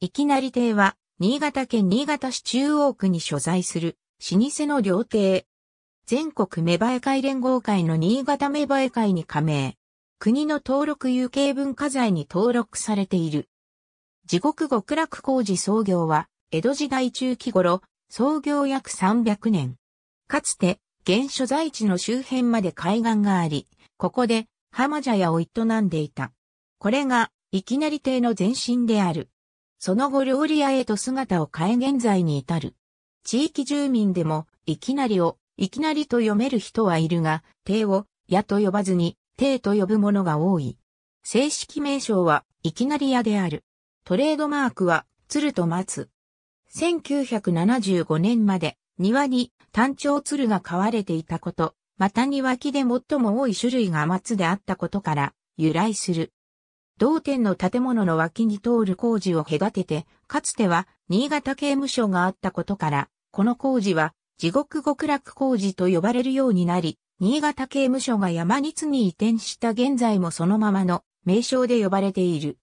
いきなり亭は、新潟県新潟市中央区に所在する、老舗の料亭。全国芽生え会連合会の新潟芽生え会に加盟。国の登録有形文化財に登録されている。地獄極楽工事創業は、江戸時代中期頃、創業約300年。かつて、現所在地の周辺まで海岸があり、ここで、浜茶屋を営んでいた。これが、いきなり亭の前身である。その後料理屋へと姿を変え現在に至る。地域住民でも、いきなりを、いきなりと読める人はいるが、帝を、矢と呼ばずに、帝と呼ぶものが多い。正式名称は、いきなり屋である。トレードマークは、鶴と松。1975年まで、庭に単調鶴が飼われていたこと、また庭木で最も多い種類が松であったことから、由来する。同店の建物の脇に通る工事を隔てて、かつては新潟刑務所があったことから、この工事は地獄極楽工事と呼ばれるようになり、新潟刑務所が山にに移転した現在もそのままの名称で呼ばれている。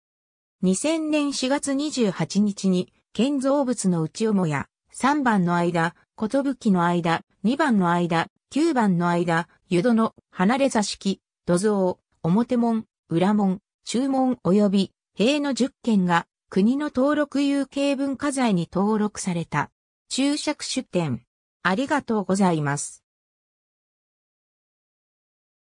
2000年4月28日に建造物の内主や3番の間、ことぶきの間、2番の間、9番の間、湯戸の離れ座敷、土蔵、表門、裏門、注文及び塀の10件が国の登録有形文化財に登録された。注釈出典。ありがとうございます。